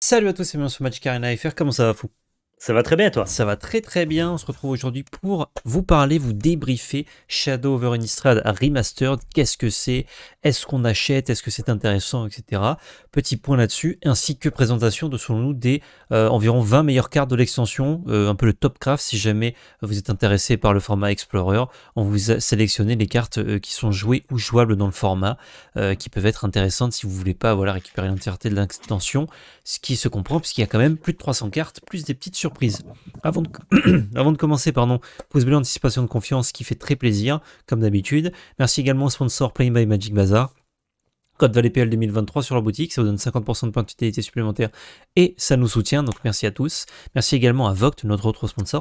Salut à tous et bienvenue sur Magic Arena FR, comment ça va fou ça va très bien, toi Ça va très très bien. On se retrouve aujourd'hui pour vous parler, vous débriefer Shadow over Innistrad Remastered. Qu'est-ce que c'est Est-ce qu'on achète Est-ce que c'est intéressant Etc. Petit point là-dessus, ainsi que présentation de, selon nous, des euh, environ 20 meilleures cartes de l'extension, euh, un peu le top craft si jamais vous êtes intéressé par le format Explorer. On vous a sélectionné les cartes euh, qui sont jouées ou jouables dans le format, qui peuvent être intéressantes si vous voulez pas voilà, récupérer l'entièreté de l'extension, ce qui se comprend puisqu'il y a quand même plus de 300 cartes, plus des petites surprise. Avant de, commencer, pardon, pouce bleu anticipation de confiance qui fait très plaisir, comme d'habitude. Merci également au sponsor Playing by Magic Bazaar. Code pl 2023 sur la boutique, ça vous donne 50% de points de fidélité supplémentaires et ça nous soutient, donc merci à tous. Merci également à Voct, notre autre sponsor.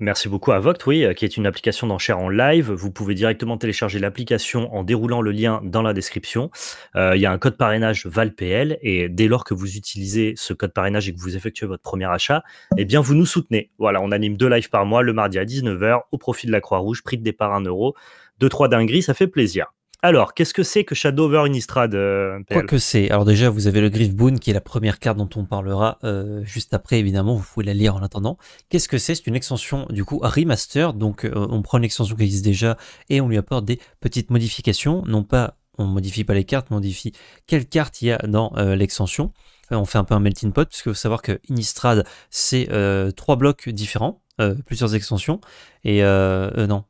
Merci beaucoup à Voct, oui, euh, qui est une application d'enchères en live. Vous pouvez directement télécharger l'application en déroulant le lien dans la description. Euh, il y a un code parrainage ValPL et dès lors que vous utilisez ce code parrainage et que vous effectuez votre premier achat, eh bien vous nous soutenez. Voilà, on anime deux lives par mois, le mardi à 19h, au profit de la Croix-Rouge, prix de départ 1 euro. Deux, trois dingueries, ça fait plaisir. Alors, qu'est-ce que c'est que Shadow over Innistrad euh, Quoi que c'est. Alors déjà, vous avez le Griff Boon, qui est la première carte dont on parlera euh, juste après, évidemment. Vous pouvez la lire en attendant. Qu'est-ce que c'est C'est une extension, du coup, remaster. Donc, euh, on prend une extension qui existe déjà et on lui apporte des petites modifications. Non pas, on modifie pas les cartes, on modifie quelles cartes il y a dans l'extension. on fait un peu un melting pot, puisque faut savoir que Innistrad, c'est trois blocs différents, plusieurs extensions. Et non.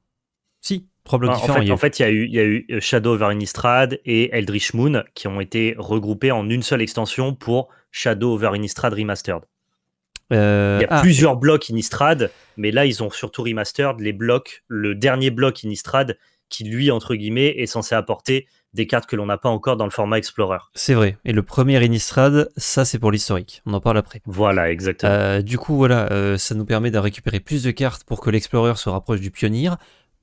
Si, en, fait, il y, a eu, euh, Shadow over Innistrad et Eldritch Moon qui ont été regroupés en une seule extension pour Shadow over Innistrad Remastered. il y a euh, ah. plusieurs blocs Innistrad, mais là, ils ont surtout remastered les blocs, le dernier bloc Innistrad qui, lui, entre guillemets, est censé apporter des cartes que l'on n'a pas encore dans le format Explorer. C'est vrai. Et le premier Innistrad, ça c'est pour l'historique. On en parle après. Voilà, exactement. Euh, du coup, voilà, ça nous permet de récupérer plus de cartes pour que l'Explorer se rapproche du Pionnier.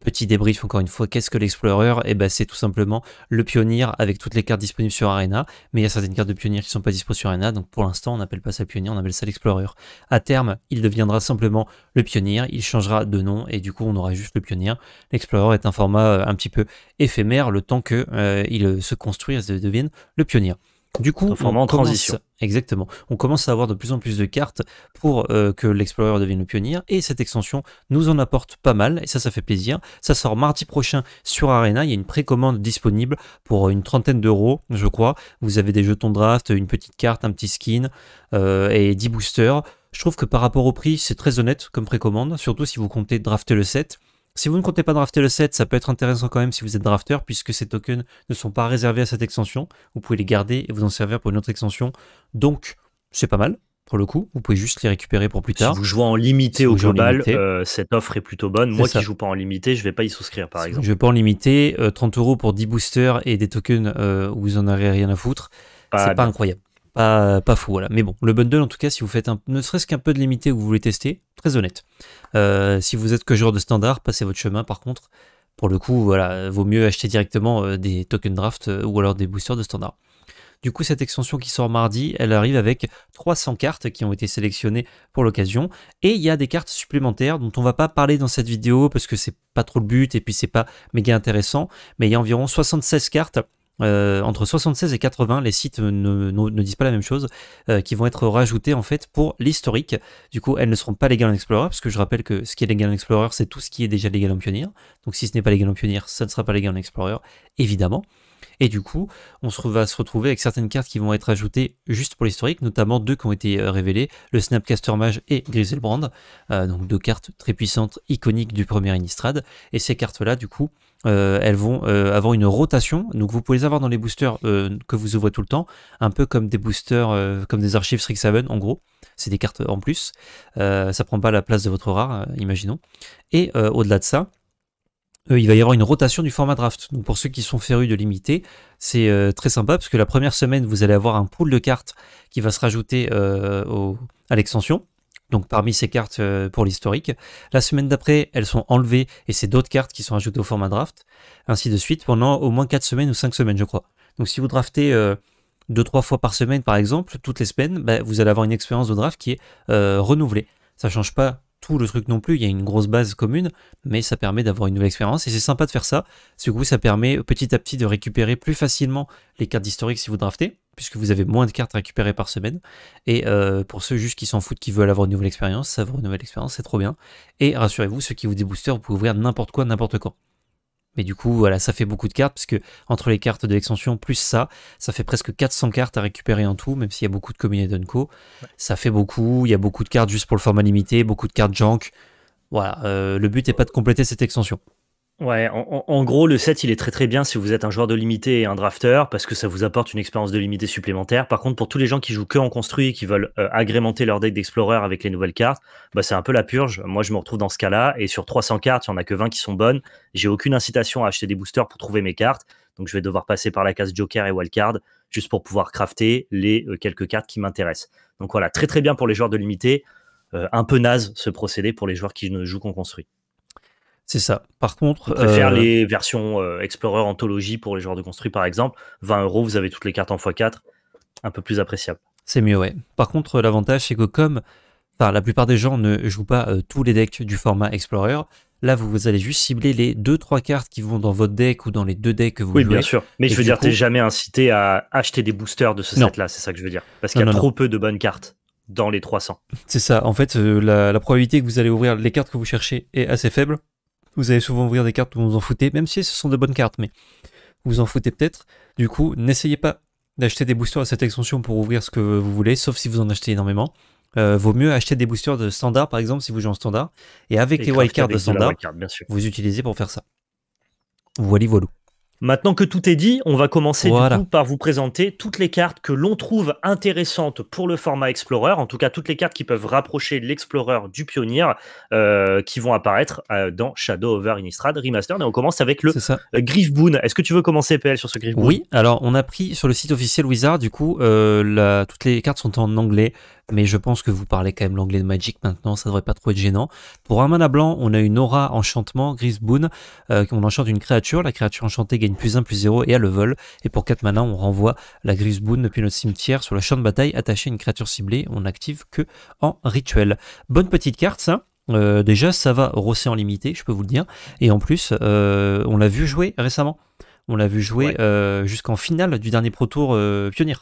Petit débrief encore une fois, qu'est-ce que l'Explorer eh ben, C'est tout simplement le pionnier avec toutes les cartes disponibles sur Arena, mais il y a certaines cartes de pionnier qui ne sont pas disponibles sur Arena, donc pour l'instant on n'appelle pas ça pionnier, on appelle ça l'Explorer. À terme, il deviendra simplement le pionnier, il changera de nom et du coup on aura juste le pionnier. L'Explorer est un format euh, un petit peu éphémère le temps qu'il euh, il euh, se construise et devienne le pionnier. Du coup, on commence, Exactement. On commence à avoir de plus en plus de cartes pour euh, que l'Explorer devienne le pionnier. Et cette extension nous en apporte pas mal. Et ça, ça fait plaisir. Ça sort mardi prochain sur Arena. Il y a une précommande disponible pour une trentaine d'euros, je crois. Vous avez des jetons draft, une petite carte, un petit skin euh, et 10 boosters. Je trouve que par rapport au prix, c'est très honnête comme précommande, surtout si vous comptez drafter le set. Si vous ne comptez pas drafter le set, ça peut être intéressant quand même si vous êtes drafter, puisque ces tokens ne sont pas réservés à cette extension. Vous pouvez les garder et vous en servir pour une autre extension. Donc, c'est pas mal pour le coup. Vous pouvez juste les récupérer pour plus tard. Si vous jouez en limité au global, euh, cette offre est plutôt bonne. Moi ça. qui joue pas en limité, je vais pas y souscrire par exemple. Je vais pas en limité. 30 euh, euros pour 10 boosters et des tokens euh, où vous en aurez rien à foutre. C'est pas incroyable pas, fou, voilà. Mais bon, le bundle, en tout cas, si vous faites un, ne serait-ce qu'un peu de limité ou vous voulez tester, très honnête. Euh, si vous êtes que joueur de standard, passez votre chemin, par contre. Pour le coup, voilà, vaut mieux acheter directement euh, des token draft euh, ou alors des boosters de standard. Du coup, cette extension qui sort mardi, elle arrive avec 300 cartes qui ont été sélectionnées pour l'occasion. Et il y a des cartes supplémentaires dont on va pas parler dans cette vidéo parce que c'est pas trop le but et puis c'est pas méga intéressant. Mais il y a environ 76 cartes euh, entre 76 et 80, les sites ne, disent pas la même chose, euh, qui vont être rajoutés en fait pour l'historique. Du coup, elles ne seront pas légales en Explorer, parce que je rappelle que ce qui est légal en Explorer, c'est tout ce qui est déjà légal en Pionnier. Donc si ce n'est pas légal en pionnier ça ne sera pas légal en Explorer, évidemment. Et du coup, on se va se retrouver avec certaines cartes qui vont être ajoutées juste pour l'historique, notamment deux qui ont été euh, révélées, le Snapcaster Mage et Griselbrand, donc deux cartes très puissantes, iconiques du premier Innistrad. Et ces cartes-là, du coup, euh, elles vont euh, avoir une rotation. Donc vous pouvez les avoir dans les boosters euh, que vous ouvrez tout le temps, un peu comme des boosters, comme des archives Strixhaven en gros. C'est des cartes en plus. ça prend pas la place de votre rare, imaginons. Et au-delà de ça, il va y avoir une rotation du format draft. Donc pour ceux qui sont férus de l'imiter, c'est très sympa parce que la première semaine, vous allez avoir un pool de cartes qui va se rajouter à l'extension donc parmi ces cartes euh, pour l'historique. La semaine d'après, elles sont enlevées et c'est d'autres cartes qui sont ajoutées au format draft, ainsi de suite, pendant au moins 4 semaines ou 5 semaines, je crois. Donc si vous draftez 2-3 euh, fois par semaine, par exemple, toutes les semaines, bah, vous allez avoir une expérience de draft qui est euh, renouvelée. Ça ne change pas tout le truc non plus, il y a une grosse base commune, mais ça permet d'avoir une nouvelle expérience et c'est sympa de faire ça. Du coup, ça permet petit à petit de récupérer plus facilement les cartes historiques si vous draftez puisque vous avez moins de cartes récupérées par semaine. Et euh, pour ceux juste qui s'en foutent, qui veulent avoir une nouvelle expérience, ça vaut une nouvelle expérience, c'est trop bien. Et rassurez-vous, ceux qui vous déboosteront, vous pouvez ouvrir n'importe quoi, n'importe quand. Mais du coup, voilà, ça fait beaucoup de cartes, parce que entre les cartes de l'extension plus ça, ça fait presque 400 cartes à récupérer en tout, même s'il y a beaucoup de combinés Dunco. Ça fait beaucoup, il y a beaucoup de cartes juste pour le format limité, beaucoup de cartes junk. Voilà, euh, le but n'est pas de compléter cette extension. Ouais, en, gros, le set, il est très très bien si vous êtes un joueur de limité et un drafter, parce que ça vous apporte une expérience de limité supplémentaire. Par contre, pour tous les gens qui jouent que en construit et qui veulent euh, agrémenter leur deck d'explorer avec les nouvelles cartes, bah, c'est un peu la purge. Moi, je me retrouve dans ce cas-là, et sur 300 cartes, il n'y en a que 20 qui sont bonnes. J'ai aucune incitation à acheter des boosters pour trouver mes cartes, donc je vais devoir passer par la case Joker et Wildcard, juste pour pouvoir crafter les euh, quelques cartes qui m'intéressent. Donc voilà, très très bien pour les joueurs de limité, euh, un peu naze ce procédé pour les joueurs qui ne jouent qu'en construit. C'est ça. Par contre. On préfère euh, les versions euh, Explorer Anthologie pour les joueurs de construit, par exemple. 20 euros, vous avez toutes les cartes en x4. Un peu plus appréciable. C'est mieux, ouais. Par contre, euh, l'avantage, c'est que comme enfin, la plupart des gens ne jouent pas tous les decks du format Explorer, là, vous, vous allez juste cibler les 2-3 cartes qui vont dans votre deck ou dans les deux decks que vous voulez Oui, bien sûr. Mais je veux dire, tu t'es jamais incité à acheter des boosters de ce set-là, c'est ça que je veux dire. Parce qu'il y a trop peu de bonnes cartes dans les 300. C'est ça. En fait, la probabilité que vous allez ouvrir les cartes que vous cherchez est assez faible. Vous allez souvent ouvrir des cartes où vous en foutez, même si ce sont de bonnes cartes, mais vous en foutez peut-être. Du coup, n'essayez pas d'acheter des boosters à cette extension pour ouvrir ce que vous voulez, sauf si vous en achetez énormément. Euh, vaut mieux acheter des boosters de standard, par exemple, si vous jouez en standard, et avec les wildcards de standard, vous utilisez pour faire ça. Voilà, voilà. Maintenant que tout est dit, on va commencer du coup par vous présenter toutes les cartes que l'on trouve intéressantes pour le format Explorer, en tout cas toutes les cartes qui peuvent rapprocher l'Explorer du Pionnier euh, qui vont apparaître euh, dans Shadow Over Innistrad Remastered. Et on commence avec le est euh, Boon. Est-ce que tu veux commencer, PL, sur ce Griff Oui, alors on a pris sur le site officiel Wizard, du coup, toutes les cartes sont en anglais mais je pense que vous parlez quand même l'anglais de Magic maintenant, ça devrait pas trop être gênant. Pour un mana blanc, on a une aura enchantement, Gris Boon, euh, on enchante une créature, la créature enchantée gagne plus 1, plus 0 et le vol. et pour 4 mana, on renvoie la Grisboon depuis notre cimetière sur le champ de bataille, attaché à une créature ciblée, on active que en rituel. Bonne petite carte ça euh, déjà, ça va rosser en limité, je peux vous le dire. Et en plus, euh, on l'a vu jouer récemment. On l'a vu jouer jusqu'en finale du dernier Pro Tour Pionnier.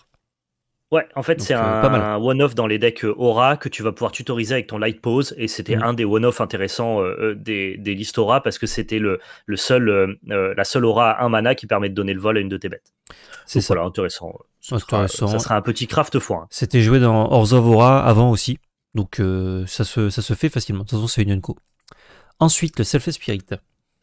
Ouais, en fait, c'est euh, un, one-off dans les decks euh, Aura que tu vas pouvoir tutoriser avec ton Light Pose. Et c'était mmh. un des one-off intéressants euh, des, des, listes Aura parce que c'était le, seul, la seule Aura à un mana qui permet de donner le vol à une de tes bêtes. C'est ça. Voilà, intéressant. Ça, Sera, un petit craft fois. Hein. C'était joué dans hors of Aura avant aussi. Donc ça, se, ça se fait facilement. De toute façon, c'est une Unco. Ensuite, le Self Spirit.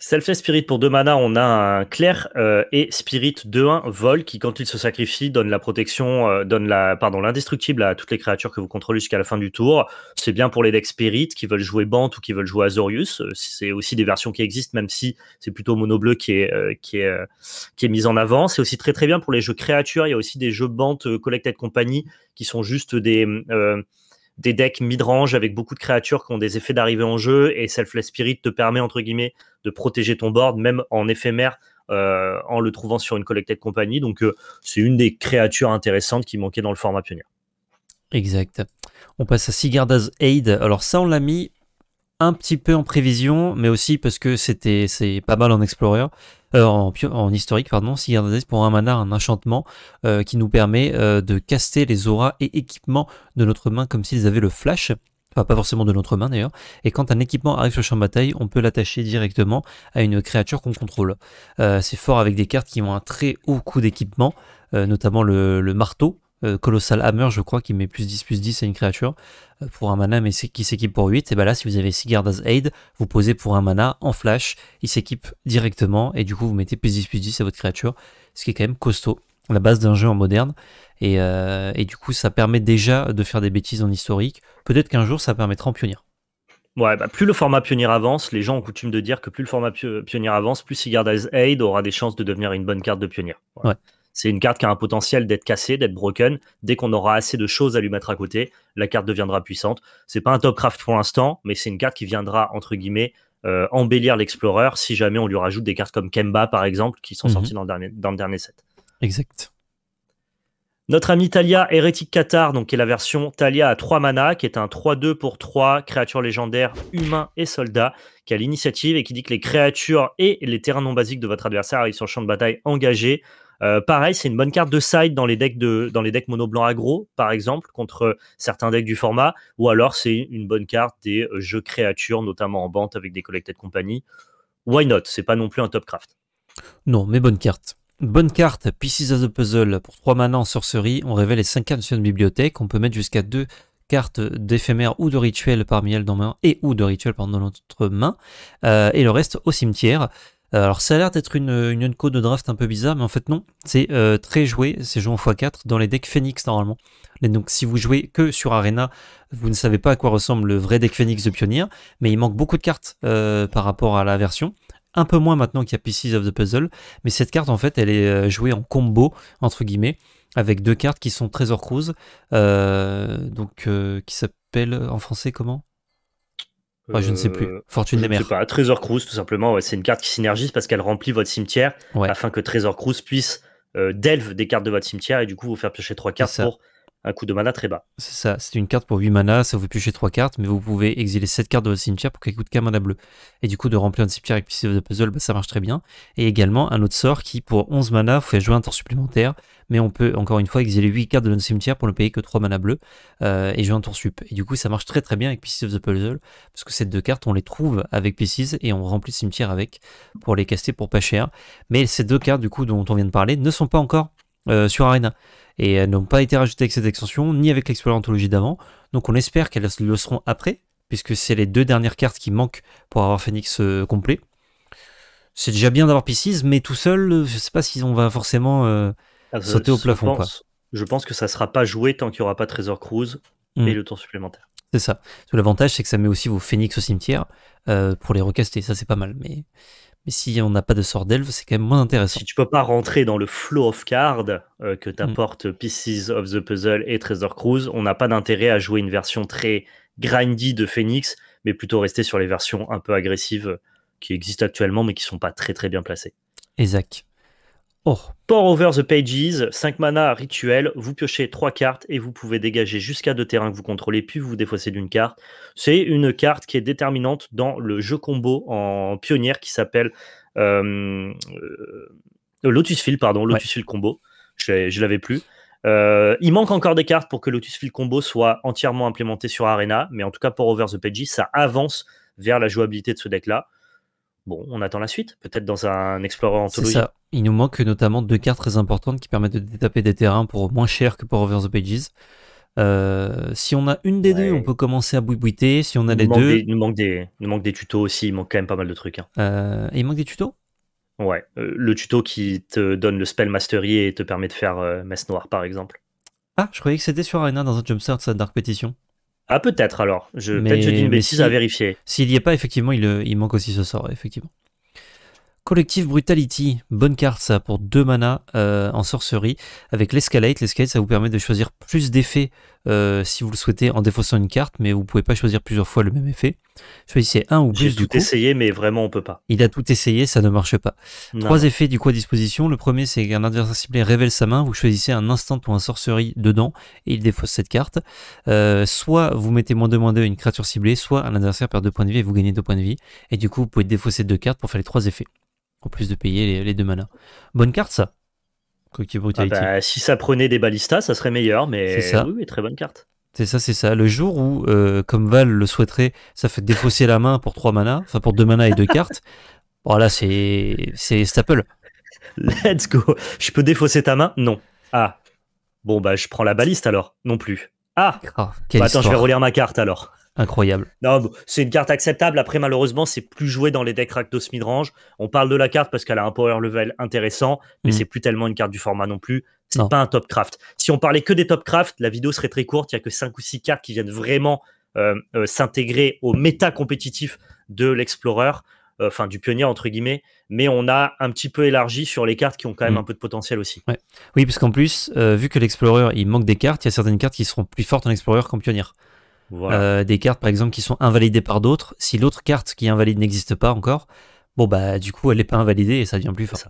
Selfless Spirit pour 2 mana, on a un clair euh, et Spirit 2-1 vol qui, quand il se sacrifie, donne la protection, euh, donne la, pardon, l'indestructible à toutes les créatures que vous contrôlez jusqu'à la fin du tour. C'est bien pour les decks Spirit qui veulent jouer Bant ou qui veulent jouer Azorius. Euh, c'est aussi des versions qui existent, même si c'est plutôt mono bleu qui est, qui est, qui est mise en avant. C'est aussi très très bien pour les jeux créatures. Il y a aussi des jeux Bant, Collected Company qui sont juste des des decks mid-range avec beaucoup de créatures qui ont des effets d'arrivée en jeu et Selfless Spirit te permet entre guillemets de protéger ton board même en éphémère euh, en le trouvant sur une collected compagnie. Donc euh, c'est une des créatures intéressantes qui manquait dans le format pionnier. Exact. On passe à Sigarda's Aid. Alors ça on l'a mis un petit peu en prévision, mais aussi parce que c'était c'est pas mal en Explorer. Euh, en, historique, pardon, si pour un mana, un enchantement euh, qui nous permet euh, de caster les auras et équipements de notre main comme s'ils avaient le flash. Enfin, pas forcément de notre main d'ailleurs. Et quand un équipement arrive sur le champ de bataille, on peut l'attacher directement à une créature qu'on contrôle. c'est fort avec des cartes qui ont un très haut coût d'équipement, notamment le, le marteau, Colossal Hammer, je crois, qui met plus 10 plus 10 à une créature pour un mana mais qui s'équipe pour 8, et bien là si vous avez Sigarda's Aid, vous posez pour un mana en flash, il s'équipe directement et du coup vous mettez plus 10 plus 10 à votre créature, ce qui est quand même costaud, la base d'un jeu en moderne, euh, et, du coup ça permet déjà de faire des bêtises en historique, peut-être qu'un jour ça permettra en pionnier. Ouais, bah plus le format pionnier avance, les gens ont coutume de dire que plus le format pionnier avance, plus Sigarda's Aid aura des chances de devenir une bonne carte de pionnier. Ouais. C'est une carte qui a un potentiel d'être cassée, d'être broken. Dès qu'on aura assez de choses à lui mettre à côté, la carte deviendra puissante. C'est pas un top craft pour l'instant, mais c'est une carte qui viendra, entre guillemets, euh, embellir l'explorer si jamais on lui rajoute des cartes comme Kemba, par exemple, qui sont mhm. sorties dans le, dernier, dans dernier set. Exact. Notre ami Talia, Hérétique Qatar, donc qui est la version Talia à 3 mana, qui est un 3-2 pour 3, créatures légendaires, humains et soldats, qui a l'initiative et qui dit que les créatures et les terrains non basiques de votre adversaire arrivent sur le champ de bataille engagés euh, pareil, c'est une bonne carte de side dans les decks de dans les decks mono blanc aggro, par exemple, contre certains decks du format, ou alors c'est une bonne carte des euh, jeux créatures, notamment en bande avec des de compagnie. Why not C'est pas non plus un top craft. Non, mais bonne carte. Bonne carte, Pieces of the Puzzle pour 3 manas en sorcerie, on révèle les 5 cartes de bibliothèque, on peut mettre jusqu'à 2 cartes d'éphémère ou de rituel parmi elles dans main et ou de rituel main, euh, et le reste au cimetière. Euh, alors ça a l'air d'être une, une unco de draft un peu bizarre, mais en fait non, c'est euh, très joué, c'est joué en x4 dans les decks Phoenix normalement. donc si vous jouez que sur Arena, vous ne savez pas à quoi ressemble le vrai deck Phoenix de Pionnier, mais il manque beaucoup de cartes euh, par rapport à la version. Un peu moins maintenant qu'il y a Pieces of the Puzzle, mais cette carte en fait elle est jouée en combo, entre guillemets, avec deux cartes qui sont Trésor Cruise, donc qui s'appelle en français comment ah, je ne sais plus. Euh, Fortune des mers. Je pas. Trésor Cruise, tout simplement. c'est une carte qui synergise parce qu'elle remplit votre cimetière afin que Trésor Cruise puisse euh, delve des cartes de votre cimetière et du coup vous faire piocher trois cartes pour un coup de mana très bas. C'est ça, c'est une carte pour 8 mana, ça vous piocher 3 cartes, mais vous pouvez exiler 7 cartes de votre cimetière pour qu'elle coûte 4 mana bleu. Et du coup, de remplir un cimetière avec Pieces of the Puzzle, bah, ça marche très bien. Et également, un autre sort qui, pour 11 mana, vous fait jouer un tour supplémentaire, mais on peut encore une fois exiler 8 cartes de notre cimetière pour ne payer que 3 mana bleu euh, et jouer un tour sup. Et du coup, ça marche très très bien avec Pieces of the Puzzle, parce que ces deux cartes, on les trouve avec Pieces et on remplit le cimetière avec pour les caster pour pas cher. Mais ces deux cartes, du coup, dont on vient de parler, ne sont pas encore euh, sur Arena. Et elles n'ont pas été rajoutées avec cette extension, ni avec l'explorantologie d'avant. Donc on espère qu'elles le seront après, puisque c'est les deux dernières cartes qui manquent pour avoir Phoenix euh, complet. C'est déjà bien d'avoir Pisces, mais tout seul, euh, je ne sais pas si on va forcément ah, sauter au plafond. Je pense que ça ne sera pas joué tant qu'il n'y aura pas Trésor Cruise mais hmm. et le tour supplémentaire. C'est ça. L'avantage, c'est que ça met aussi vos phénix au cimetière pour les recaster. Ça, c'est pas mal. Mais si on n'a pas de sort d'elfe, c'est quand même moins intéressant. Si tu peux pas rentrer dans le flow of cards euh, que mm. t'apporte Pieces of the Puzzle et Treasure Cruise, on n'a pas d'intérêt à jouer une version très grindy de Phoenix, mais plutôt rester sur les versions un peu agressives euh, qui existent actuellement, mais qui sont pas très très bien placées. Exact. Oh. Pour over the pages, 5 mana rituel, vous piochez 3 cartes et vous pouvez dégager jusqu'à 2 terrains que vous contrôlez, puis vous vous défaussez d'une carte. C'est une carte qui est déterminante dans le jeu combo en pionnière qui s'appelle euh, euh Lotus Field, pardon, Lotus Combo. Je, l'avais plus. Euh, il manque encore des cartes pour que Lotus Field Combo soit entièrement implémenté sur Arena, mais en tout cas pour Over the Pages, ça avance vers la jouabilité de ce deck-là. Bon, on attend la suite, peut-être dans un Explorer Anthology. Il nous manque notamment deux cartes très importantes qui permettent de détaper des terrains pour moins cher que pour Over the Pages. Euh, si on a une des deux, on peut commencer à bouibouiter. Si on a les deux. il, nous manque des, nous manque des tutos aussi, il manque quand même pas mal de trucs. Hein. Euh, il manque des tutos Ouais, euh, le tuto qui te donne le spell mastery et te permet de faire messe noire par exemple. Ah, je croyais que c'était sur Arena dans un jumpstart, ça, Dark Petition. Ah, peut-être alors. Je, peut-être je dis une bêtise à vérifier. S'il n'y est pas, effectivement, il manque aussi ce sort, effectivement. Collective Brutality, bonne carte ça pour 2 mana euh, en sorcerie avec l'escalate. l'escalade ça vous permet de choisir plus d'effets euh, si vous le souhaitez en défaussant une carte, mais vous pouvez pas choisir plusieurs fois le même effet. Choisissez un ou plus. J'ai tout essayé, mais vraiment on peut pas. Il a tout essayé, ça ne marche pas. Trois effets du coup à disposition. Le premier, c'est qu'un adversaire ciblé révèle sa main. Vous choisissez un instant pour un sorcerie dedans et il défausse cette carte. Euh, soit vous mettez moins deux à une créature ciblée, soit un adversaire perd deux points de vie et vous gagnez deux points de vie. Et du coup, vous pouvez défausser deux cartes pour faire les trois effets. En plus de payer les, les deux manas. Bonne carte ça. Ah bah, si ça prenait des balistas, ça serait meilleur, mais ça. Oui, très bonne carte. C'est ça, c'est ça. Le jour où, euh, comme Val le souhaiterait, ça fait défausser la main pour 3 manas, enfin pour 2 manas et 2 cartes, voilà, c'est staple. Let's go. Je peux défausser ta main Non. Ah. Bon, bah, je prends la baliste alors. Non plus. Ah. Oh, bah, attends, je vais relire ma carte alors. Incroyable. Non, c'est une carte acceptable. Après, malheureusement, c'est plus joué dans les decks Rakdos midrange. On parle de la carte parce qu'elle a un power level intéressant, mais mm. c'est plus tellement une carte du format non plus. C'est pas un top craft. Si on parlait que des top craft, la vidéo serait très courte. Il y a que 5 ou 6 cartes qui viennent vraiment euh, euh, s'intégrer au méta compétitif de l'explorer, euh, enfin du pionnier entre guillemets, mais on a un petit peu élargi sur les cartes qui ont quand même mm. un peu de potentiel aussi. Oui, parce qu'en plus, vu que l'explorer il manque des cartes, il y a certaines cartes qui seront plus fortes en explorer qu'en pionnier. Euh, des cartes, par exemple, qui sont invalidées par d'autres. Si l'autre carte qui est invalide n'existe pas encore, bon, bah, du coup, elle n'est pas invalidée et ça devient plus fort.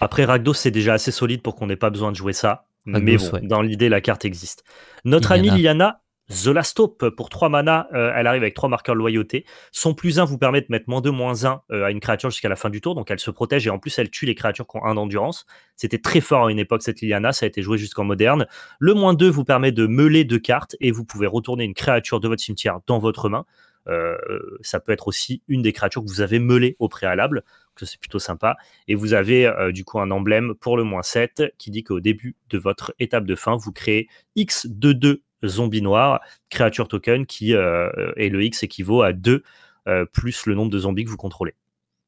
Après, Ragdos c'est déjà assez solide pour qu'on n'ait pas besoin de jouer ça. mais bon, dans l'idée, la carte existe. Notre ami Liana The Last Hope pour 3 mana, euh, elle arrive avec 3 marqueurs loyauté. Son plus 1 vous permet de mettre moins 2, moins 1 euh, à une créature jusqu'à la fin du tour, donc elle se protège et en plus elle tue les créatures qui ont 1 d'endurance. C'était très fort à une époque cette Liliana, ça a été joué jusqu'en moderne. Le moins 2 vous permet de meuler deux cartes et vous pouvez retourner une créature de votre cimetière dans votre main. Euh, ça peut être aussi une des créatures que vous avez meulées au préalable, que c'est plutôt sympa. Et vous avez du coup un emblème pour le moins 7 qui dit qu'au début de votre étape de fin, vous créez X de 2 zombie noir, créature token qui euh, euh, est le X équivaut à 2 euh, plus le nombre de zombies que vous contrôlez.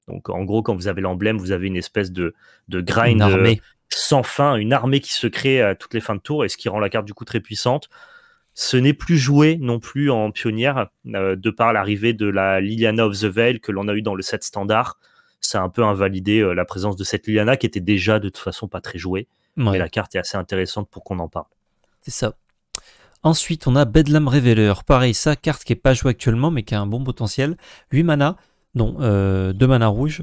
Donc en gros, quand vous avez l'emblème, vous avez une espèce de, de grind armée. sans fin, une armée qui se crée à toutes les fins de tour et ce qui rend la carte du coup très puissante. Ce n'est plus joué non plus en pionnière, de par l'arrivée de la Liliana of the Veil que l'on a eu dans le set standard. Ça a un peu invalidé la présence de cette Liliana qui était déjà de toute façon pas très jouée. Mais la carte est assez intéressante pour qu'on en parle. C'est ça. Ensuite, on a Bedlam Reveller. Pareil, ça, carte qui n'est pas jouée actuellement, mais qui a un bon potentiel. 8 mana, dont euh, 2 mana rouges.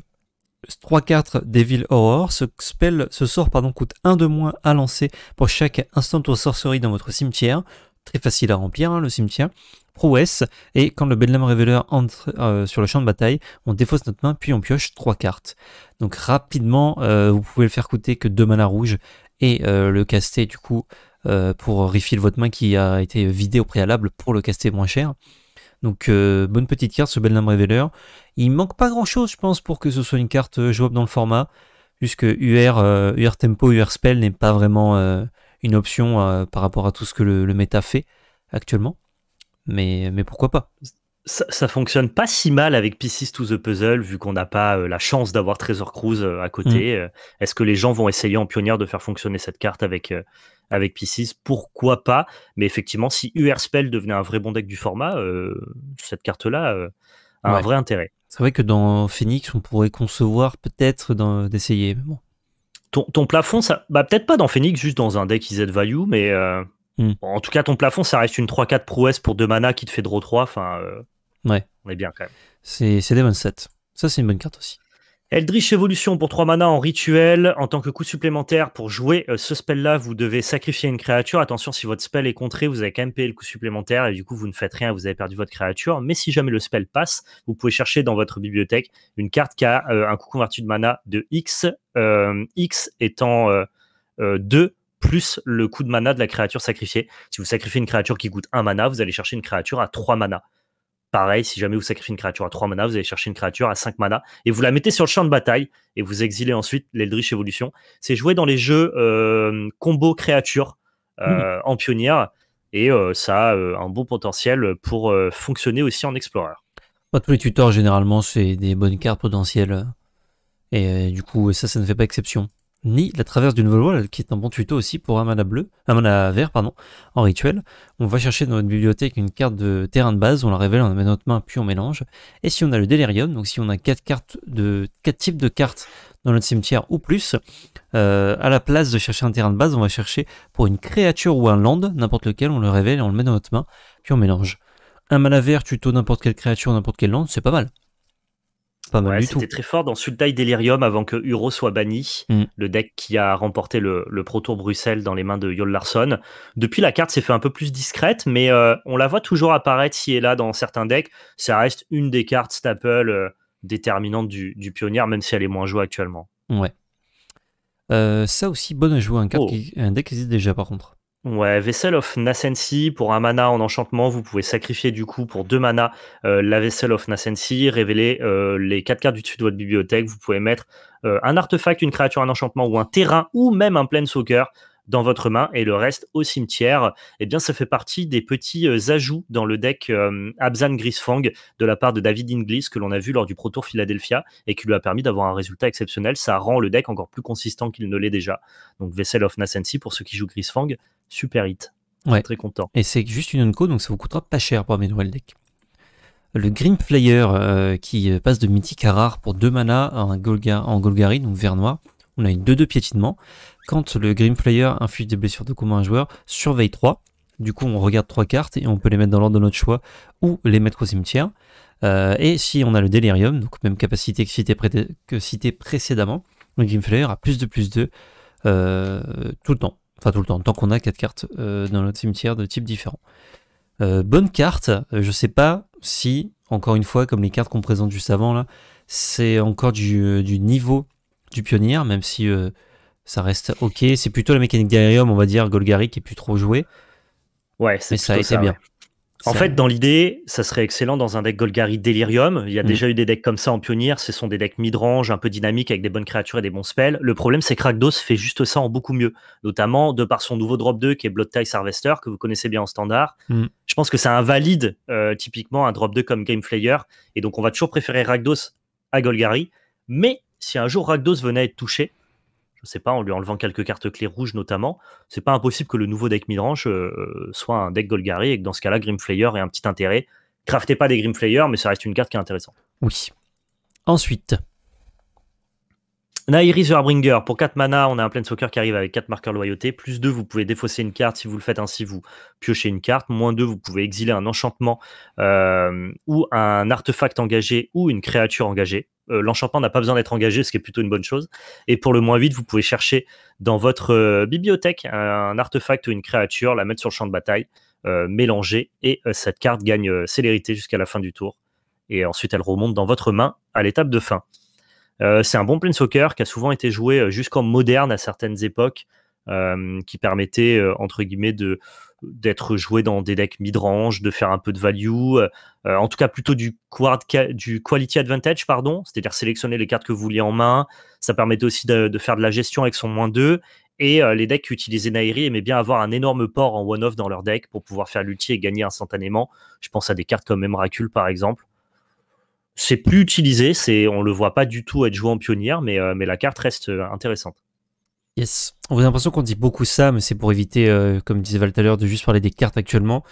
3 cartes Devil Horror. Ce spell, ce sort, pardon, coûte 1 de moins à lancer pour chaque instant de sorceries dans votre cimetière. Très facile à remplir, hein, le cimetière. Prouesse. Et quand le Bedlam Reveler entre euh, sur le champ de bataille, on défausse notre main, puis on pioche 3 cartes. Donc rapidement, euh, vous pouvez le faire coûter que 2 mana rouges et euh, le caster du coup euh, pour refill votre main qui a été vidée au préalable pour le caster moins cher. Donc euh, bonne petite carte ce Belnam Reveler. Il manque pas grand chose je pense pour que ce soit une carte euh, jouable dans le format, puisque UR, UR Tempo, UR Spell n'est pas vraiment une option par rapport à tout ce que le, méta fait actuellement. Mais, mais pourquoi pas ça, fonctionne pas si mal avec Pieces to the Puzzle, vu qu'on n'a pas euh, la chance d'avoir Treasure Cruise euh, à côté. Mm. Euh, est-ce que les gens vont essayer en pionnière de faire fonctionner cette carte avec, avec Pieces Pourquoi pas Mais effectivement, si UR Spell devenait un vrai bon deck du format, cette carte-là a un vrai intérêt. C'est vrai que dans Phoenix, on pourrait concevoir peut-être d'essayer. Ton, plafond, ça, bah, peut-être pas dans Phoenix, juste dans un deck Z Value, mais. Mm. En tout cas, ton plafond, ça reste une 3-4 prouesse pour deux mana qui te fait draw 3. Enfin, Ouais. On est bien quand même. C'est, des bonnes 7. Ça, c'est une bonne carte aussi. Eldritch Evolution pour 3 mana en rituel. En tant que coût supplémentaire, pour jouer euh, ce spell-là, vous devez sacrifier une créature. Attention, si votre spell est contré, vous avez quand même payé le coût supplémentaire et du coup, vous ne faites rien, vous avez perdu votre créature. Mais si jamais le spell passe, vous pouvez chercher dans votre bibliothèque une carte qui a euh, un coup converti de mana de X, euh, X étant 2 plus le coût de mana de la créature sacrifiée. Si vous sacrifiez une créature qui coûte 1 mana, vous allez chercher une créature à 3 mana. Pareil, si jamais vous sacrifiez une créature à 3 mana, vous allez chercher une créature à 5 mana et vous la mettez sur le champ de bataille et vous exilez ensuite l'Eldritch Evolution. C'est joué dans les jeux euh, combo créature euh, mhm. en pionnière et euh, ça a un bon potentiel pour fonctionner aussi en explorer. Pour tous les tutors, généralement, c'est des bonnes cartes potentielles et du coup, ça, ça ne fait pas exception ni la traverse d'une volvo, qui est un bon tuto aussi pour un mana bleu, un mana vert, pardon, en rituel. On va chercher dans notre bibliothèque une carte de terrain de base, on la révèle, on la met dans notre main, puis on mélange. Et si on a le Delirium, donc si on a quatre cartes de quatre types de cartes dans notre cimetière ou plus, euh, à la place de chercher un terrain de base, on va chercher pour une créature ou un land, n'importe lequel, on le révèle on le met dans notre main, puis on mélange. Un mana vert tuto n'importe quelle créature, n'importe quel land, c'est pas mal mal C'était très fort dans Sultai Delirium avant que Uro soit banni, mm. le deck qui a remporté le, Pro Tour Bruxelles dans les mains de Yol Larson. Depuis, la carte s'est fait un peu plus discrète, mais euh, on la voit toujours apparaître ci et là dans certains decks. Ça reste une des cartes staple euh, déterminantes du, pionnier, même si elle est moins jouée actuellement. Ouais. Euh, ça aussi, bonne à jouer, un, oh. un deck qui existe déjà par contre. Ouais, Vessel of Nascency, pour un mana en enchantement, vous pouvez sacrifier du coup pour deux mana euh, la Vessel of Nascency, révéler euh, les quatre cartes du dessus de votre bibliothèque, vous pouvez mettre euh, un artefact, une créature, un enchantement ou un terrain ou même un soccer dans votre main et le reste au cimetière. Eh bien, ça fait partie des petits euh, ajouts dans le deck euh, Abzan Grisfang de la part de David Inglis que l'on a vu lors du Pro Tour Philadelphia et qui lui a permis d'avoir un résultat exceptionnel. Ça rend le deck encore plus consistant qu'il ne l'est déjà. Donc, Vessel of Nascency, pour ceux qui jouent Grisfang, super hit. Très content. Et c'est juste une unco, donc ça vous coûtera pas cher pour améliorer le deck. Le Green Player euh, qui passe de mythique à rare pour deux mana en, en Golgari, donc vert noir on a une 2-2 piétinement. Quand le Grim inflige des blessures de commun à un joueur, surveille 3. Du coup, on regarde 3 cartes et on peut les mettre dans l'ordre de notre choix ou les mettre au cimetière. Euh, et si on a le Delirium, donc même capacité que cité, que précédemment, le Grim a plus de plus de euh, tout le temps. Enfin, tout le temps, tant qu'on a 4 cartes euh, dans notre cimetière de type différent. bonne carte, je sais pas si, encore une fois, comme les cartes qu'on présente juste avant là, c'est encore du, du niveau du pionnier, hein, même si euh, ça reste ok. C'est plutôt la mécanique d'Aerium, on va dire, Golgari qui est plus trop joué. Ouais, mais ça a été bien. En fait, dans l'idée, ça serait excellent dans un deck Golgari Delirium. Il y a mm. déjà eu des decks comme ça en pionnier. Ce sont des decks mid-range, un peu dynamiques, avec des bonnes créatures et des bons spells. Le problème, c'est que Rakdos fait juste ça en beaucoup mieux. Notamment de par son nouveau drop 2 qui est Blood Ties Harvester, que vous connaissez bien en standard. Mm. Je pense que ça invalide euh, typiquement un drop 2 comme Game Flayer. Et donc, on va toujours préférer Rakdos à Golgari. Mais si un jour Ragdos venait à être touché, je ne sais pas, en lui enlevant quelques cartes clés rouges notamment, c'est pas impossible que le nouveau deck Midrange euh, euh, soit un deck Golgari et que dans ce cas-là, Grimflayer ait un petit intérêt. Craftez pas des Grimflayer, mais ça reste une carte qui est intéressante. Oui. Ensuite. Nairi the Pour 4 mana, on a un Planeswalker qui arrive avec 4 marqueurs loyauté. Plus 2, vous pouvez défausser une carte. Si vous le faites ainsi, vous piochez une carte. Moins 2, vous pouvez exiler un enchantement euh, ou un artefact engagé ou une créature engagée. L'enchampant l'enchantement n'a pas besoin d'être engagé, ce qui est plutôt une bonne chose. Et pour le moins vite, vous pouvez chercher dans votre euh, bibliothèque un, artefact ou une créature, la mettre sur le champ de bataille, euh, mélanger, et euh, cette carte gagne célérité jusqu'à la fin du tour. Et ensuite, elle remonte dans votre main à l'étape de fin. c'est un bon soccer qui a souvent été joué jusqu'en moderne à certaines époques, qui permettait, entre guillemets, de d'être joué dans des decks mid-range, de faire un peu de value, euh, euh, en tout cas plutôt du, du quality advantage, pardon, c'est-à-dire sélectionner les cartes que vous vouliez en main. Ça permettait aussi de, faire de la gestion avec son moins 2. Et euh, les decks qui utilisaient Nairi aimaient bien avoir un énorme port en one-off dans leur deck pour pouvoir faire l'ulti et gagner instantanément. Je pense à des cartes comme Emrakul par exemple. C'est plus utilisé, c'est on le voit pas du tout être joué en pionnière, mais, mais la carte reste intéressante. On a l'impression qu'on dit beaucoup ça, mais c'est pour éviter, euh, comme disait Val tout à l'heure, de juste parler des cartes actuellement,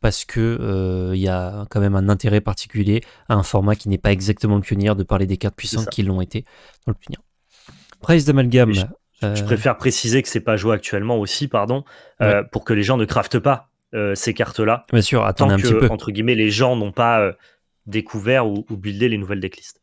parce que il euh, y a quand même un intérêt particulier à un format qui n'est pas exactement le pionnier de parler des cartes puissantes qui l'ont été dans le pionnier. Price d'amalgame. Je, euh, préfère préciser que c'est pas joué actuellement aussi, pardon, pour que les gens ne craftent pas ces cartes-là. Bien sûr, attendez un petit peu. Entre guillemets, les gens n'ont pas découvert ou, ou buildé les nouvelles decklists.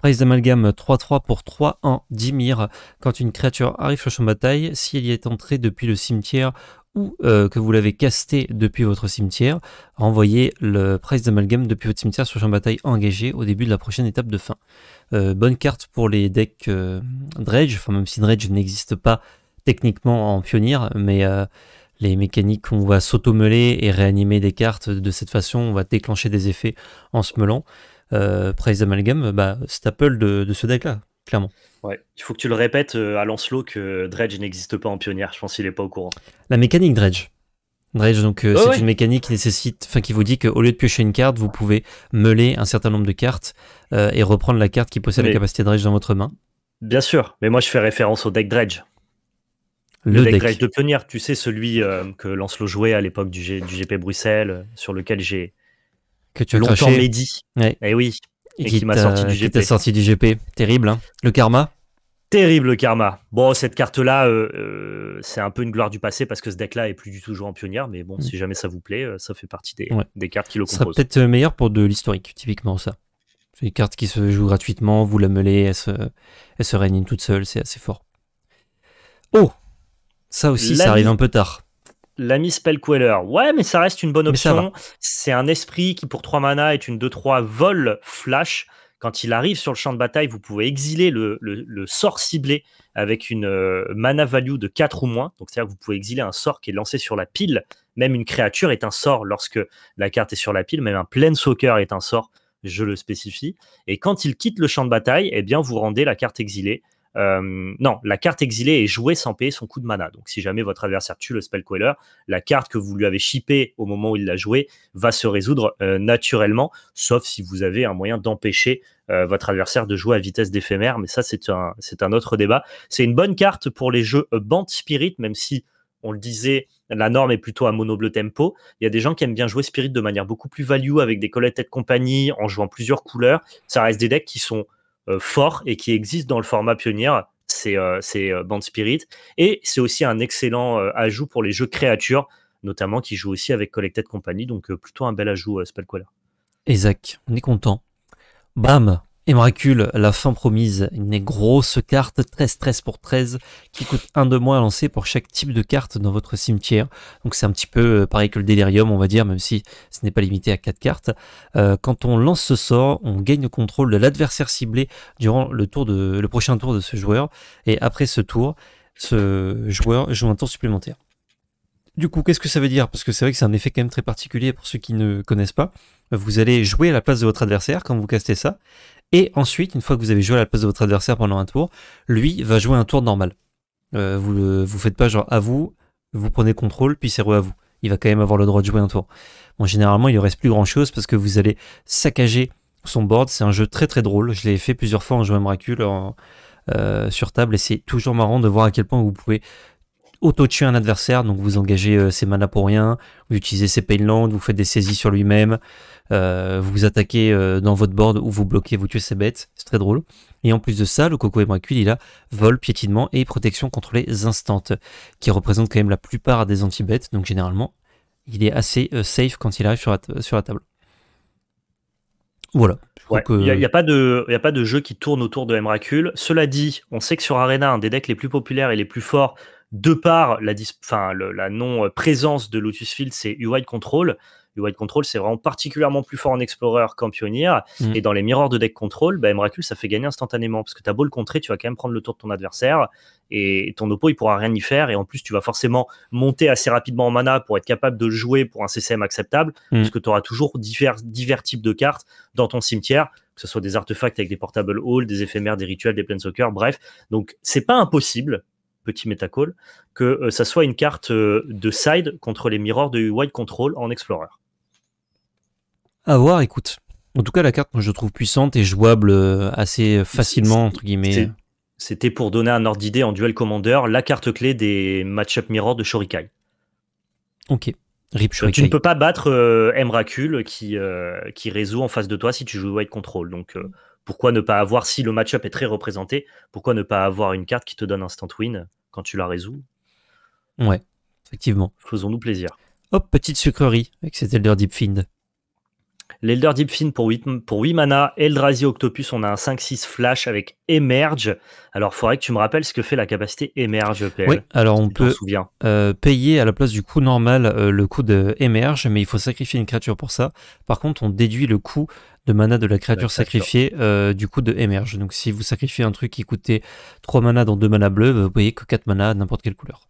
Price d'amalgame 3-3 pour 3 en Dimir. Quand une créature arrive sur de bataille, si elle y est entrée depuis le cimetière ou euh, que vous l'avez casté depuis votre cimetière, renvoyez le Price d'amalgame depuis votre cimetière sur champ de bataille engagé au début de la prochaine étape de fin. Euh, bonne carte pour les decks euh, Dredge, enfin même si Dredge n'existe pas techniquement en pionnier, mais les mécaniques on va sauto et réanimer des cartes de cette façon, on va déclencher des effets en se melant. Euh, Price Amalgam, bah, staple de, ce deck-là, clairement. Ouais. Il faut que tu le répètes euh, à Lancelot que Dredge n'existe pas en pionnière. Je pense qu'il n'est pas au courant. La mécanique Dredge. Dredge, donc, euh, c'est une mécanique qui nécessite, enfin, qui vous dit qu'au lieu de piocher une carte, vous pouvez meuler un certain nombre de cartes et reprendre la carte qui possède la capacité Dredge dans votre main. Bien sûr, mais moi je fais référence au deck Dredge. Le, deck, de pionnière, tu sais, celui que Lancelot jouait à l'époque du GP Bruxelles, sur lequel j'ai tu as longtemps craché. Mehdi. Et eh oui. Et, qui, m'a sorti du GP. sorti du GP. Terrible. Hein. Le karma. Terrible le karma. Bon, cette carte-là, euh, euh, c'est un peu une gloire du passé parce que ce deck-là est plus du tout joué en pionnière, mais bon, mm. si jamais ça vous plaît, euh, ça fait partie des, des cartes qui le Ça serait peut-être meilleur pour de l'historique, typiquement ça. C'est une carte qui se joue gratuitement, vous la mêlez, elle se, elle se réanime toute seule, c'est assez fort. Oh Ça aussi, ça arrive un peu tard l'ami queller, Ouais, mais ça reste une bonne option. C'est un esprit qui, pour 3 mana, est une 2-3 vol flash. Quand il arrive sur le champ de bataille, vous pouvez exiler le, sort ciblé avec une euh, mana value de 4 ou moins. Donc, c'est-à-dire que vous pouvez exiler un sort qui est lancé sur la pile. Même une créature est un sort lorsque la carte est sur la pile. Même un Planeswalker est un sort, je le spécifie. Et quand il quitte le champ de bataille, eh bien, vous rendez la carte exilée euh, non, la carte exilée est jouée sans payer son coup de mana. Donc, si jamais votre adversaire tue le Spellqueller, la carte que vous lui avez chippée au moment où il l'a jouée va se résoudre euh, naturellement, sauf si vous avez un moyen d'empêcher euh, votre adversaire de jouer à vitesse d'éphémère. Mais ça, c'est un, un, autre débat. C'est une bonne carte pour les jeux Band Spirit, même si, on le disait, la norme est plutôt à mono-bleu tempo. Il y a des gens qui aiment bien jouer Spirit de manière beaucoup plus value avec des collettes tête compagnie en jouant plusieurs couleurs. Ça reste des decks qui sont euh, fort et qui existe dans le format pionnière, c'est euh, euh, Band Spirit. Et c'est aussi un excellent ajout pour les jeux créatures, notamment qui jouent aussi avec Collected Company. Donc plutôt un bel ajout, Spellcaller. Exact, on est content. Bam miracule, la fin promise, une grosse carte 13-13 pour 13 qui coûte 1 de moins à lancer pour chaque type de carte dans votre cimetière. Donc c'est un petit peu euh, pareil que le Delirium, on va dire, même si ce n'est pas limité à 4 cartes. Euh, quand on lance ce sort, on gagne le contrôle de l'adversaire ciblé durant le, tour de, le prochain tour de ce joueur. Et après ce tour, ce joueur joue un tour supplémentaire. Du coup, qu'est-ce que ça veut dire Parce que c'est vrai que c'est un effet quand même très particulier pour ceux qui ne connaissent pas. Vous allez jouer à la place de votre adversaire quand vous castez ça, et ensuite, une fois que vous avez joué à la place de votre adversaire pendant un tour, lui va jouer un tour normal. Euh, vous ne vous faites pas genre à vous, vous prenez contrôle, puis c'est re à vous. Il va quand même avoir le droit de jouer un tour. Bon, généralement, il ne reste plus grand chose parce que vous allez saccager son board. C'est un jeu très très drôle. Je l'ai fait plusieurs fois en jouant à Miracule euh, sur table et c'est toujours marrant de voir à quel point vous pouvez auto-tuer un adversaire. Donc vous engagez euh, ses mana pour rien, vous utilisez ses painlands, vous faites des saisies sur lui-même, euh, vous attaquez euh, dans votre board ou vous bloquez, vous tuez ces bêtes, c'est très drôle. Et en plus de ça, le coco hébracule, il a vol, piétinement et protection contre les instants, qui représente quand même la plupart des anti-bêtes, donc généralement, il est assez euh, safe quand il arrive sur la, sur table. Voilà. Il n'y a, a, pas de jeu qui tourne autour de Mracul. Cela dit, on sait que sur Arena, un des decks les plus populaires et les plus forts, de par la, la non-présence de Lotus Field, c'est U-Wide Control le wide control, c'est vraiment particulièrement plus fort en explorer qu'en pionnier. Mm. Et dans les miroirs de deck control, bah, Mracul, ça fait gagner instantanément parce que t'as beau le contrer, tu vas quand même prendre le tour de ton adversaire et ton oppo, il pourra rien y faire. Et en plus, tu vas forcément monter assez rapidement en mana pour être capable de jouer pour un CCM acceptable mm. parce que tu auras toujours divers, types de cartes dans ton cimetière que ce soit des artefacts avec des portable halls, des éphémères, des rituels, des planeswalkers, bref. Donc, c'est pas impossible, petit métacall, que euh, ça soit une carte euh, de side contre les mirrors de wide control en explorer. A voir, écoute. En tout cas, la carte, moi, je trouve puissante et jouable euh, assez facilement, entre guillemets. C'était pour donner un ordre d'idée en duel commander, la carte clé des match-up mirror de Shorikai. Ok. Rip euh, Tu ne peux pas battre m euh, Emrakul qui, qui résout en face de toi si tu joues White Control. Donc, pourquoi ne pas avoir, si le match-up est très représenté, pourquoi ne pas avoir une carte qui te donne instant win quand tu la résous Ouais, effectivement. Faisons-nous plaisir. Hop, petite sucrerie avec cette Elder Deep L'Elder Deepfin pour 8, pour 8 mana. Eldrazi Octopus, on a un 5-6 flash avec Emerge. Alors, il faudrait que tu me rappelles ce que fait la capacité Emerge, Oui, alors on peut euh, payer à la place du coût normal euh, le coût de mais il faut sacrifier une créature pour ça. Par contre, on déduit le coût de mana de la créature sacrifiée euh, du coût de Emerge. Donc si vous sacrifiez un truc qui coûtait 3 mana dans 2 mana bleus, vous voyez que 4 mana n'importe quelle couleur.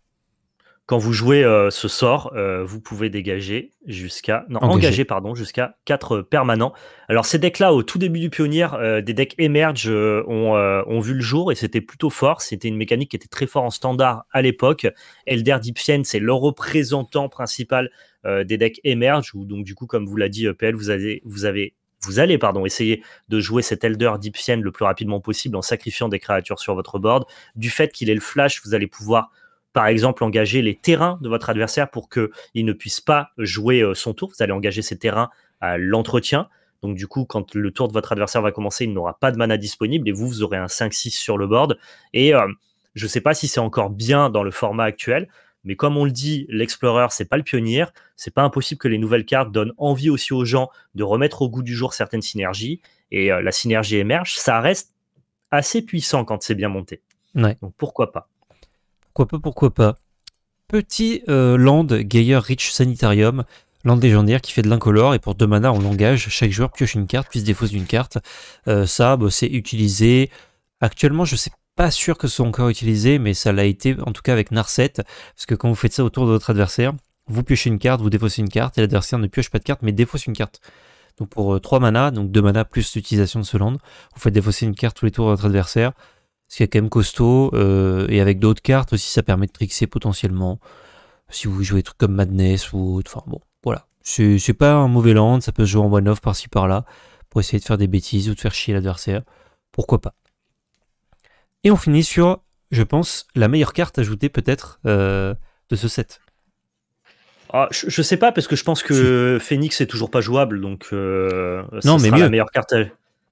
Quand vous jouez euh, ce sort, euh, vous pouvez dégager jusqu'à non engager, pardon jusqu'à 4 euh, permanents. Alors ces decks là au tout début du pionnier des decks Emerge ont, vu le jour et c'était plutôt fort. C'était une mécanique qui était très fort en standard à l'époque. Elder Dipsien c'est le représentant principal des decks Emerge. ou donc du coup comme vous l'a dit PL vous avez vous avez vous allez pardon, essayer de jouer cet Elder Dipsien le plus rapidement possible en sacrifiant des créatures sur votre board. Du fait qu'il est le flash, vous allez pouvoir par exemple, engager les terrains de votre adversaire pour qu'il ne puisse pas jouer euh, son tour. Vous allez engager ses terrains à l'entretien. Donc du coup, quand le tour de votre adversaire va commencer, il n'aura pas de mana disponible et vous, vous aurez un 5-6 sur le board. Et euh, je ne sais pas si c'est encore bien dans le format actuel, mais comme on le dit, l'explorer, c'est pas le pionnier. C'est pas impossible que les nouvelles cartes donnent envie aussi aux gens de remettre au goût du jour certaines synergies. Et euh, la synergie émerge. Ça reste assez puissant quand c'est bien monté. Donc pourquoi pas Quoi pas, pourquoi pas. Petit euh, land Gayer Rich Sanitarium, land légendaire qui fait de l'incolore et pour deux mana on l'engage, chaque joueur pioche une carte puis se défausse d'une carte. Euh, ça, bah, c'est utilisé. Actuellement, je ne sais pas sûr que ce soit encore utilisé, mais ça l'a été en tout cas avec Narset, parce que quand vous faites ça autour de votre adversaire, vous piochez une carte, vous défaussez une carte, et l'adversaire ne pioche pas de carte, mais défausse une carte. Donc pour 3 euh, mana, donc 2 mana plus l'utilisation de ce land, vous faites défausser une carte tous les tours de votre adversaire, ce qui est quand même costaud. Euh, et avec d'autres cartes aussi, ça permet de trickser potentiellement. Si vous jouez des trucs comme Madness ou autre. Enfin bon, voilà. C'est pas un mauvais land, ça peut se jouer en one-off par-ci par-là pour essayer de faire des bêtises ou de faire chier l'adversaire. Pourquoi pas. Et on finit sur, je pense, la meilleure carte ajoutée peut-être euh, de ce set. Ah, je, sais pas parce que je pense que Phoenix est toujours pas jouable, donc euh, non, mais la meilleure carte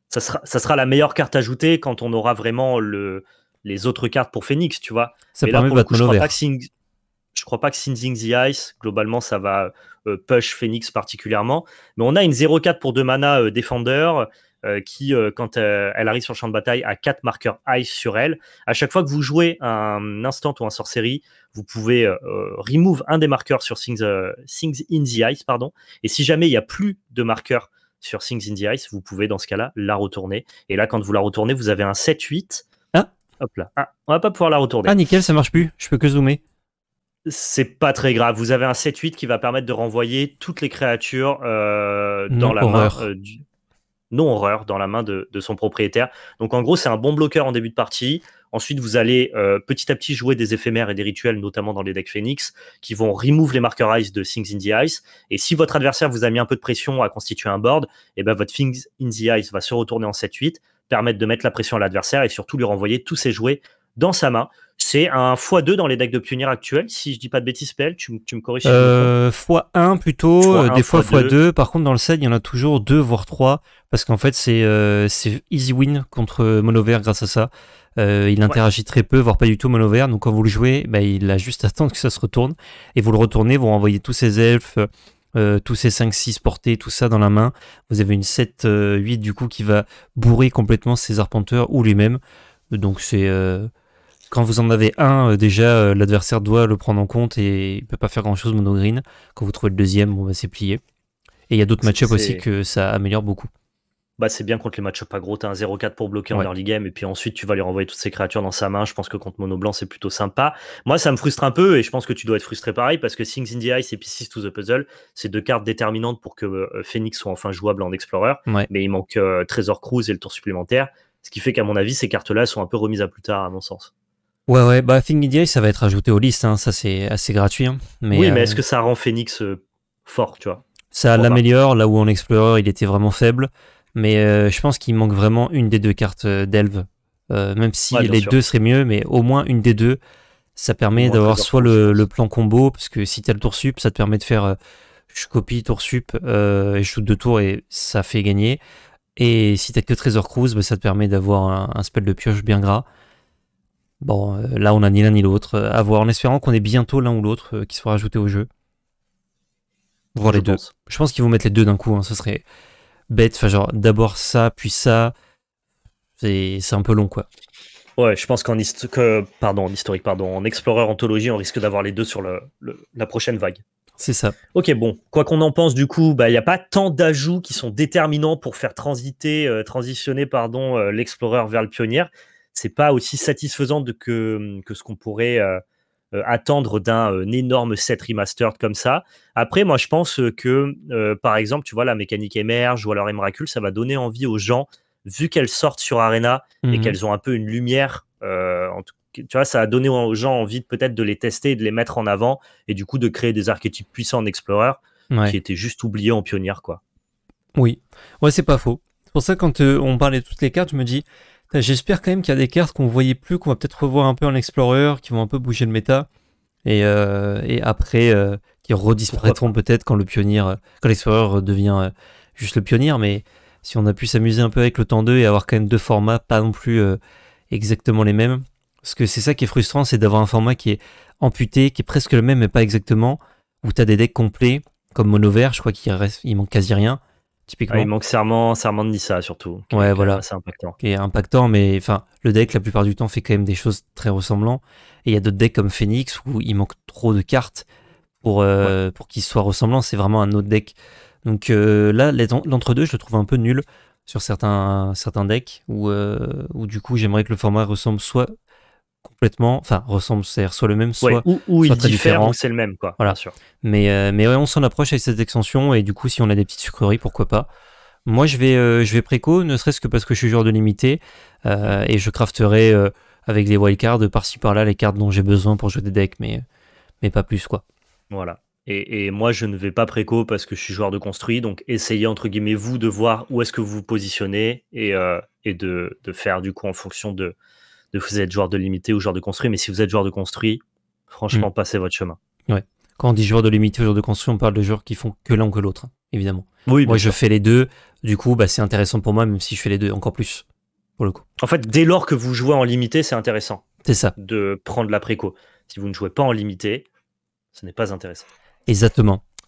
ça sera, la meilleure carte ajoutée quand on aura vraiment les autres cartes pour Phoenix, tu vois. Ça Mais là, pour le coup, je crois, pas que Sing, in the Ice, globalement, ça va euh, push Phoenix particulièrement. Mais on a une 0-4 pour deux mana euh, Defender. Euh, qui, quand elle arrive sur le champ de bataille, a quatre marqueurs ice sur elle. À chaque fois que vous jouez un instant ou un sorcerie, vous pouvez remove un des marqueurs sur Things, in the Ice. Pardon. Et si jamais il n'y a plus de marqueurs sur Things in the Ice, vous pouvez dans ce cas-là la retourner. Et là, quand vous la retournez, vous avez un 7-8. Ah. Hop là. Ah, on va pas pouvoir la retourner. Ah, nickel, ça marche plus. Je peux que zoomer. C'est pas très grave. Vous avez un 7-8 qui va permettre de renvoyer toutes les créatures euh, mmh, dans la main euh, du non horreur dans la main de, de son propriétaire. Donc en gros, c'est un bon bloqueur en début de partie. Ensuite, vous allez euh, petit à petit jouer des éphémères et des rituels, notamment dans les decks Phoenix, qui vont remove les marker ice de Things in the Ice. Et si votre adversaire vous a mis un peu de pression à constituer un board, et eh ben votre Things in the Ice va se retourner en 7-8, permettre de mettre la pression à l'adversaire et surtout lui renvoyer tous ses jouets dans sa main. C'est un x2 dans les decks de pionniers actuels, si je dis pas de bêtises, PL, tu, me corriges. x1 euh, plutôt, euh, des fois x2. Par contre, dans le set, il y en a toujours 2 voire 3, parce qu'en fait, c'est euh, easy win contre Monover grâce à ça. il interagit très peu, voire pas du tout Monover. Donc quand vous le jouez, bah, il a juste à attendre que ça se retourne. Et vous le retournez, vous renvoyez tous ses elfes, tous ses 5-6 portés, tout ça dans la main. Vous avez une 7-8 du coup qui va bourrer complètement ses arpenteurs ou lui-même. Donc c'est euh, quand vous en avez un, euh, déjà, euh, l'adversaire doit le prendre en compte et il ne peut pas faire grand-chose mono green. Quand vous trouvez le deuxième, bon, bah, c'est plié. Et il y a d'autres match-ups aussi que ça améliore beaucoup. Bah, c'est bien contre les match-ups pas gros, t'as un 0-4 pour bloquer en early game, et puis ensuite tu vas lui renvoyer toutes ses créatures dans sa main. Je pense que contre Mono Blanc, c'est plutôt sympa. Moi, ça me frustre un peu, et je pense que tu dois être frustré pareil, parce que Things in the Ice et Pieces to the Puzzle, c'est deux cartes déterminantes pour que euh, Phoenix soit enfin jouable en Explorer, mais il manque Trésor Cruise et le tour supplémentaire, ce qui fait qu'à mon avis, ces cartes-là sont un peu remises à plus tard, à mon sens. Ouais, ouais, bah Thing ça va être ajouté aux listes, hein. ça c'est assez gratuit. Hein. Mais, oui, mais euh, est-ce que ça rend Phoenix euh, fort, tu vois Ça l'améliore, là où en Explorer il était vraiment faible, mais euh, je pense qu'il manque vraiment une des deux cartes d'Elve. même si les deux seraient mieux, mais au moins une des deux, ça permet d'avoir soit le, plan combo, parce que si t'as le tour sup, ça te permet de faire je copie tour sup et je shoot deux tours et ça fait gagner. Et si t'as que Trésor Cruise, bah, ça te permet d'avoir un, spell de pioche bien gras. Bon, euh, là, on n'a ni l'un ni l'autre. À voir, en espérant qu'on ait bientôt l'un ou l'autre euh, qui soit rajouté au jeu. Voir les deux. Je pense qu'ils vont mettre les deux d'un coup. Hein. Ce serait bête. Enfin, genre, d'abord ça, puis ça. C'est un peu long, quoi. Ouais, je pense qu'en que, pardon, en historique, pardon, en explorer anthologie, on risque d'avoir les deux sur la prochaine vague. C'est ça. Ok, bon, quoi qu'on en pense, du coup, bah, il bah, n'y a pas tant d'ajouts qui sont déterminants pour faire transiter, euh, transitionner pardon, l'explorer vers le pionnier c'est pas aussi satisfaisant que, ce qu'on pourrait euh, euh, attendre d'un euh, énorme set remastered comme ça. Après, moi, je pense que, par exemple, tu vois, la mécanique émerge ou alors Emrakul, ça va donner envie aux gens, vu qu'elles sortent sur Arena et mhm. qu'elles ont un peu une lumière, en tu vois, ça a donné aux gens envie peut-être de les tester, de les mettre en avant et du coup de créer des archétypes puissants en Explorer qui étaient juste oubliés en pionnière. quoi. Oui, ouais, c'est pas faux. C'est pour ça, quand on parlait de toutes les cartes, je me dis, J'espère quand même qu'il y a des cartes qu'on voyait plus, qu'on va peut-être revoir un peu en Explorer, qui vont un peu bouger le méta. Et, euh, après, euh, qui redisparaîtront peut-être quand le pionnier, euh, quand l'Explorer devient juste le pionnier. Mais si on a pu s'amuser un peu avec le temps 2 et avoir quand même deux formats, pas non plus exactement les mêmes. Parce que c'est ça qui est frustrant, c'est d'avoir un format qui est amputé, qui est presque le même, mais pas exactement, où tu as des decks complets, comme Mono je crois qu'il manque quasi rien. Ah, il manque serment, de Nissa surtout. Ouais, voilà. C'est impactant. Qui impactant, mais enfin, le deck la plupart du temps fait quand même des choses très ressemblantes. Et il y a d'autres decks comme Phoenix où il manque trop de cartes pour, euh, pour qu'ils soient ressemblants. C'est vraiment un autre deck. Donc euh, là, l'entre-deux, je le trouve un peu nul sur certains, certains decks où, euh, où du coup, j'aimerais que le format ressemble soit complètement, enfin, ressemble, cest à soit le même, soit, ou, différent. c'est le même, quoi. Voilà. sûr. Mais, euh, mais on s'en approche avec cette extension, et du coup, si on a des petites sucreries, pourquoi pas. Moi, je vais, euh, je vais préco, ne serait-ce que parce que je suis joueur de limité, euh, et je crafterai avec des wildcards par-ci par-là les cartes dont j'ai besoin pour jouer des decks, mais, mais pas plus, quoi. Voilà. Et, moi, je ne vais pas préco parce que je suis joueur de construit. Donc, essayez, entre guillemets, vous de voir où est-ce que vous vous positionnez et, de, faire, du coup, en fonction de, de vous êtes joueur de limité ou joueur de construit. Mais si vous êtes joueur de construit, franchement, hmm. passez votre chemin. Ouais. Quand on dit joueur de limité ou joueur de construit, on parle de joueurs qui font que l'un que l'autre, hein, évidemment. Oui, moi, je fais les deux. Du coup, bah, c'est intéressant pour moi, même si je fais les deux encore plus, pour le coup. En fait, dès lors que vous jouez en limité, c'est intéressant. C'est ça. De prendre la préco. Si vous ne jouez pas en limité, ce n'est pas intéressant. Exactement.